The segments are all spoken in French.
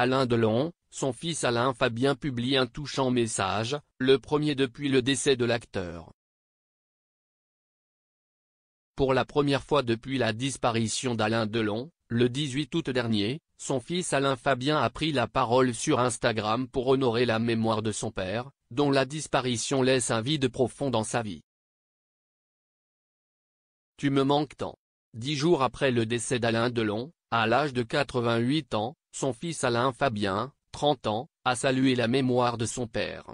Alain Delon, son fils Alain Fabien publie un touchant message, le premier depuis le décès de l'acteur. Pour la première fois depuis la disparition d'Alain Delon, le 18 août dernier, son fils Alain Fabien a pris la parole sur Instagram pour honorer la mémoire de son père, dont la disparition laisse un vide profond dans sa vie. Tu me manques tant. Dix jours après le décès d'Alain Delon, à l'âge de 88 ans, son fils Alain Fabien, 30 ans, a salué la mémoire de son père.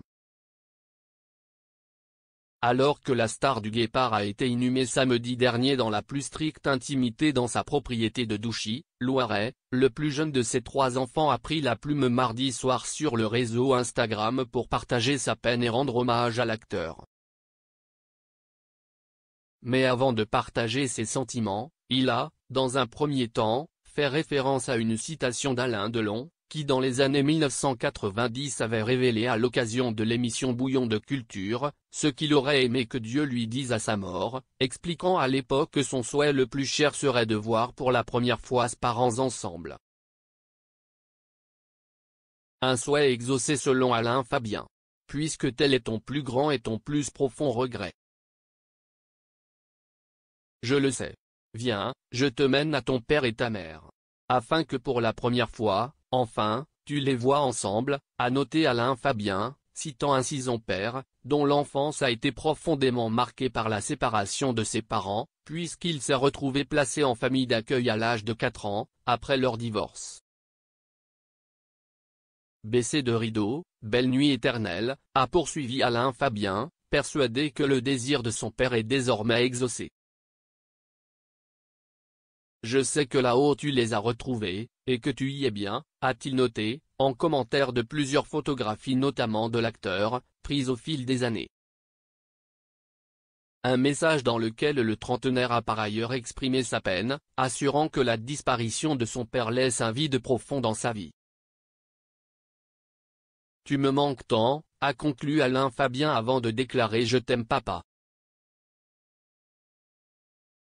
Alors que la star du Guépard a été inhumée samedi dernier dans la plus stricte intimité dans sa propriété de Douchy, Loiret, le plus jeune de ses trois enfants a pris la plume mardi soir sur le réseau Instagram pour partager sa peine et rendre hommage à l'acteur. Mais avant de partager ses sentiments, il a, dans un premier temps, fait référence à une citation d'Alain Delon, qui dans les années 1990 avait révélé à l'occasion de l'émission Bouillon de culture, ce qu'il aurait aimé que Dieu lui dise à sa mort, expliquant à l'époque que son souhait le plus cher serait de voir pour la première fois ses parents ensemble. Un souhait exaucé selon Alain Fabien. Puisque tel est ton plus grand et ton plus profond regret. Je le sais. Viens, je te mène à ton père et ta mère. Afin que pour la première fois, enfin, tu les vois ensemble, a noté Alain Fabien, citant ainsi son père, dont l'enfance a été profondément marquée par la séparation de ses parents, puisqu'il s'est retrouvé placé en famille d'accueil à l'âge de 4 ans, après leur divorce. Baissé de rideau, Belle Nuit éternelle, a poursuivi Alain Fabien, persuadé que le désir de son père est désormais exaucé. Je sais que là-haut tu les as retrouvés, et que tu y es bien, a-t-il noté, en commentaire de plusieurs photographies notamment de l'acteur, prises au fil des années. Un message dans lequel le trentenaire a par ailleurs exprimé sa peine, assurant que la disparition de son père laisse un vide profond dans sa vie. Tu me manques tant, a conclu Alain Fabien avant de déclarer Je t'aime papa.